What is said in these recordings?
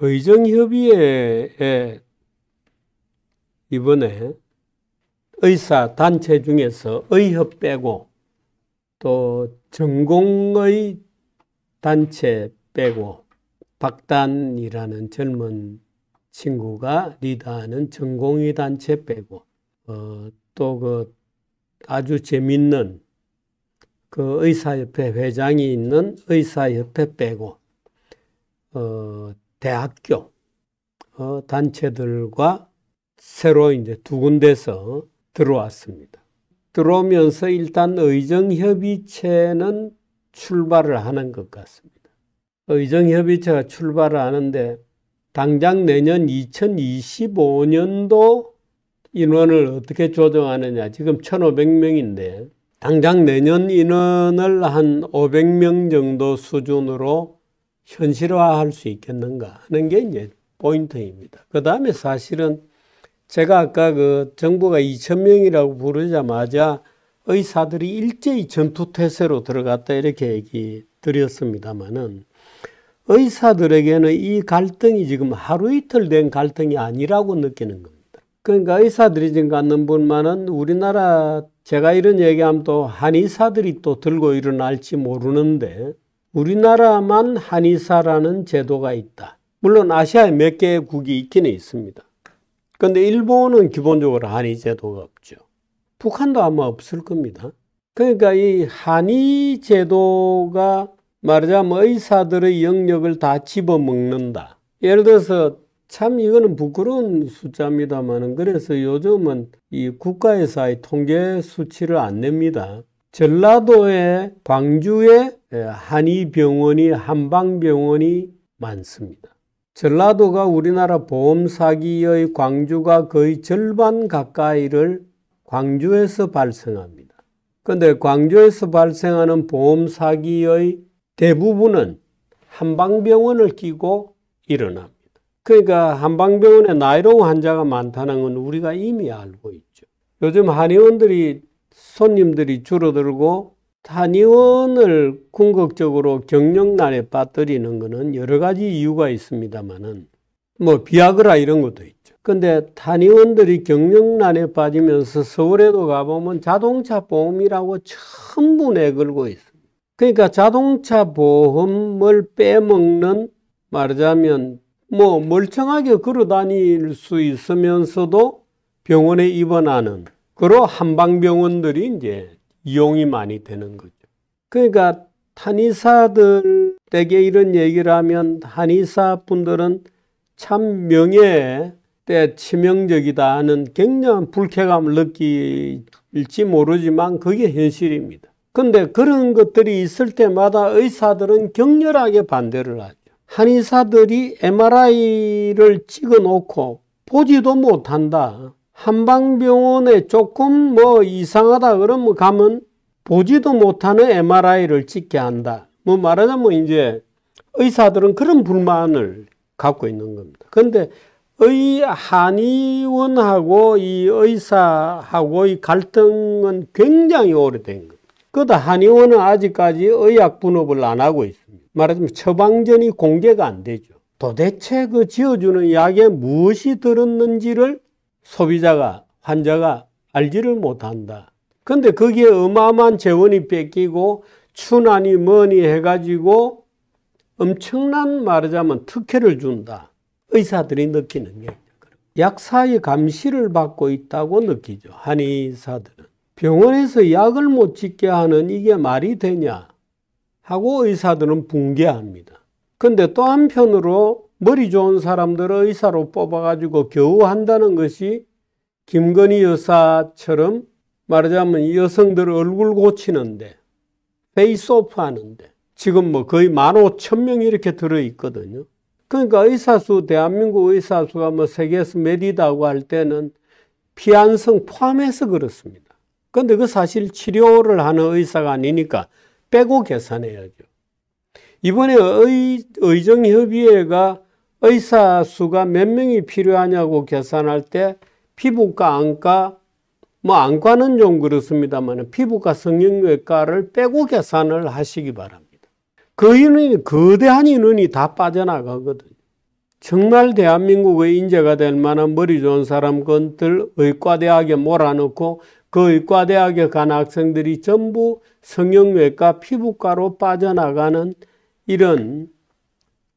의정협의회에 이번에 의사 단체 중에서 의협 빼고 또 전공의 단체 빼고 박단이라는 젊은 친구가 리더하는 전공의 단체 빼고 어, 또 그 아주 재밌는 그 의사협회 회장이 있는 의사협회 빼고 어, 대학교 어, 단체들과 새로 이제 두 군데서 들어왔습니다. 들어오면서 일단 의정협의체는 출발을 하는 것 같습니다. 의정협의체가 출발을 하는데 당장 내년 2025년도 인원을 어떻게 조정하느냐. 지금 1,500명인데 당장 내년 인원을 한 500명 정도 수준으로 현실화할 수 있겠는가 하는 게 이제 포인트입니다. 그 다음에 사실은 제가 아까 그 정부가 2천 명이라고 부르자마자 의사들이 일제히 전투태세로 들어갔다 이렇게 얘기 드렸습니다마는 의사들에게는 이 갈등이 지금 하루 이틀 된 갈등이 아니라고 느끼는 겁니다. 그러니까 의사들이 지금 갖는 분만은 우리나라 제가 이런 얘기하면 또 한의사들이 또 들고 일어날지 모르는데 우리나라만 한의사라는 제도가 있다. 물론 아시아에 몇 개의 국이 있기는 있습니다. 그런데 일본은 기본적으로 한의 제도가 없죠. 북한도 아마 없을 겁니다. 그러니까 이 한의 제도가 말하자면 뭐 의사들의 영역을 다 집어먹는다. 예를 들어서 참 이거는 부끄러운 숫자입니다만은 그래서 요즘은 이 국가에서 의 통계 수치를 안 냅니다. 전라도의 광주에 예, 한의병원이 한방병원이 많습니다. 전라도가 우리나라 보험 사기의 광주가 거의 절반 가까이를 광주에서 발생합니다. 그런데 광주에서 발생하는 보험 사기의 대부분은 한방병원을 끼고 일어납니다. 그러니까 한방병원에 나이로운 환자가 많다는 건 우리가 이미 알고 있죠. 요즘 한의원들이 손님들이 줄어들고 한의원을 궁극적으로 경영난에 빠뜨리는 것은 여러 가지 이유가 있습니다만은 뭐 비아그라 이런 것도 있죠. 근데 탄의원들이 경영난에 빠지면서 서울에도 가보면 자동차 보험이라고 전부 내걸고 있습니다. 그러니까 자동차 보험을 빼먹는 말하자면 뭐 멀쩡하게 걸어 다닐 수 있으면서도 병원에 입원하는 그러 한방병원들이 이제 이용이 많이 되는 거죠. 그러니까 한의사들 대개 이런 얘기를 하면 한의사 분들은 참명예때 치명적이다 하는 굉장한 불쾌감을 느낄지 모르지만 그게 현실입니다. 근데 그런 것들이 있을 때마다 의사들은 격렬하게 반대를 하죠. 한의사들이 MRI를 찍어 놓고 보지도 못한다. 한방병원에 조금 뭐 이상하다 그러면 가면 보지도 못하는 MRI를 찍게 한다. 뭐 말하자면 이제 의사들은 그런 불만을 갖고 있는 겁니다. 근데 의 한의원하고 이 의사하고의 갈등은 굉장히 오래된 겁니다. 그다 한의원은 아직까지 의약 분업을 안 하고 있습니다. 말하자면 처방전이 공개가 안 되죠. 도대체 그 지어주는 약에 무엇이 들었는지를 소비자가 환자가 알지를 못한다. 근데 거기에 어마어마한 재원이 뺏기고 추난이 뭐니 해가지고 엄청난 말하자면 특혜를 준다. 의사들이 느끼는 게 약사의 감시를 받고 있다고 느끼죠. 한의사들은. 병원에서 약을 못 짓게 하는 이게 말이 되냐 하고 의사들은 붕괴합니다. 근데 또 한편으로 머리 좋은 사람들을 의사로 뽑아가지고 겨우 한다는 것이 김건희 여사처럼 말하자면 여성들 얼굴 고치는데 페이스오프 하는데 지금 뭐 거의 만 오천 명 이렇게 이 들어있거든요. 그러니까 의사수 대한민국 의사수가 뭐 세계에서 메리다고할 때는 피안성 포함해서 그렇습니다. 근데 그 사실 치료를 하는 의사가 아니니까 빼고 계산해야죠. 이번에 의, 의정협의회가 의사 수가 몇 명이 필요하냐고 계산할 때 피부과, 안과, 뭐 안과는 좀 그렇습니다만 피부과, 성형외과를 빼고 계산을 하시기 바랍니다. 그 인원이 거대한 인원이 다 빠져나가거든요. 정말 대한민국의 인재가 될 만한 머리 좋은 사람 건들 의과대학에 몰아넣고 그 의과대학에 간 학생들이 전부 성형외과, 피부과로 빠져나가는 이런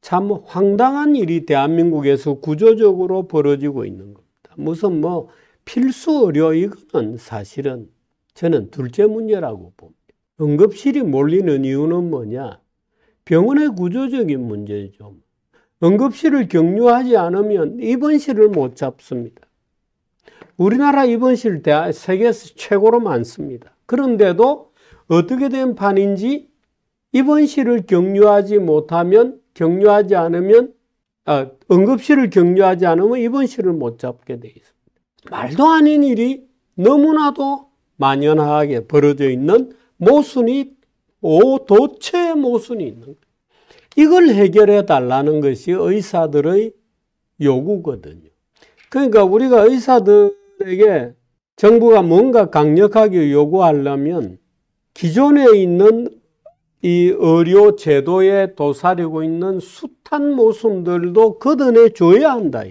참 황당한 일이 대한민국에서 구조적으로 벌어지고 있는 겁니다. 무슨 뭐 필수 의료 이거는 사실은 저는 둘째 문제라고 봅니다. 응급실이 몰리는 이유는 뭐냐? 병원의 구조적인 문제죠. 응급실을 경유하지 않으면 입원실을 못 잡습니다. 우리나라 입원실 세계에서 최고로 많습니다. 그런데도 어떻게 된 판인지 입원실을 경유하지 못하면 격려하지 않으면 어, 응급실을 격려하지 않으면 입원실을 못 잡게 돼 있습니다. 말도 아닌 일이 너무나도 만연하게 벌어져 있는 모순이 오도체 모순이 있는 이걸 해결해 달라는 것이 의사들의 요구거든요. 그러니까 우리가 의사들에게 정부가 뭔가 강력하게 요구하려면 기존에 있는 이 의료 제도에 도사리고 있는 숱한 모순들도 걷어내 줘야 한다.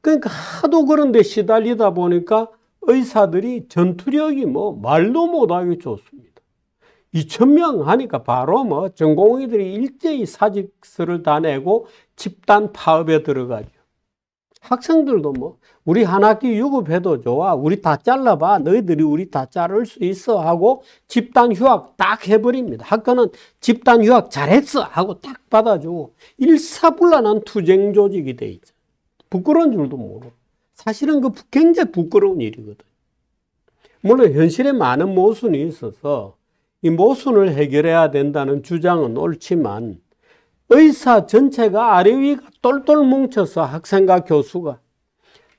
그러니까 하도 그런데 시달리다 보니까 의사들이 전투력이 뭐 말도 못하게 좋습니다. 2천명 하니까 바로 뭐 전공의들이 일제히 사직서를 다 내고 집단 파업에 들어가죠. 학생들도 뭐 우리 한 학기 유급해도 좋아 우리 다 잘라봐 너희들이 우리 다 자를 수 있어 하고 집단 휴학 딱 해버립니다 학교는 집단 휴학 잘했어 하고 딱 받아주고 일사불란한 투쟁 조직이 돼 있죠 부끄러운 줄도 모르고 사실은 그 굉장히 부끄러운 일이거든 물론 현실에 많은 모순이 있어서 이 모순을 해결해야 된다는 주장은 옳지만 의사 전체가 아래 위가 똘똘 뭉쳐서 학생과 교수가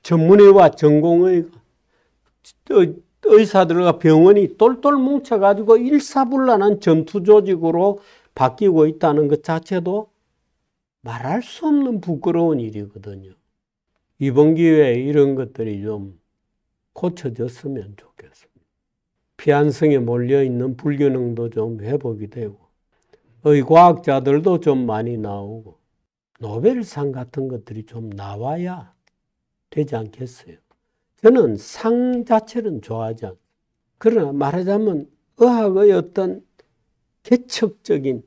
전문의와 전공의 어, 의사들과 병원이 똘똘 뭉쳐가지고 일사불란한 전투 조직으로 바뀌고 있다는 것 자체도 말할 수 없는 부끄러운 일이거든요. 이번 기회에 이런 것들이 좀 고쳐졌으면 좋겠습니다. 피한성에 몰려있는 불균형도 좀 회복이 되고 의 과학자들도 좀 많이 나오고 노벨상 같은 것들이 좀 나와야 되지 않겠어요. 저는 상 자체는 좋아하지 않. 그러나 말하자면 의학의 어떤 개척적인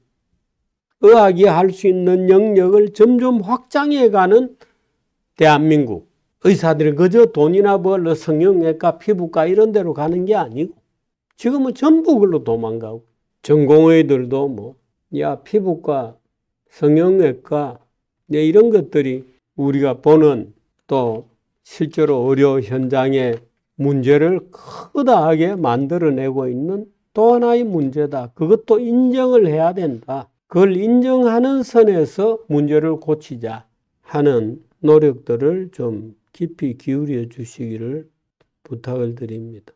의학이 할 수 있는 영역을 점점 확장해가는 대한민국 의사들이 그저 돈이나 벌러 성형외과, 피부과 이런 데로 가는 게 아니고 지금은 전부 글로 도망가고 전공의들도 뭐야 피부과, 성형외과, 네, 이런 것들이 우리가 보는 또 실제로 의료 현장의 문제를 크다하게 만들어내고 있는 또 하나의 문제다. 그것도 인정을 해야 된다. 그걸 인정하는 선에서 문제를 고치자 하는 노력들을 좀 깊이 기울여 주시기를 부탁을 드립니다.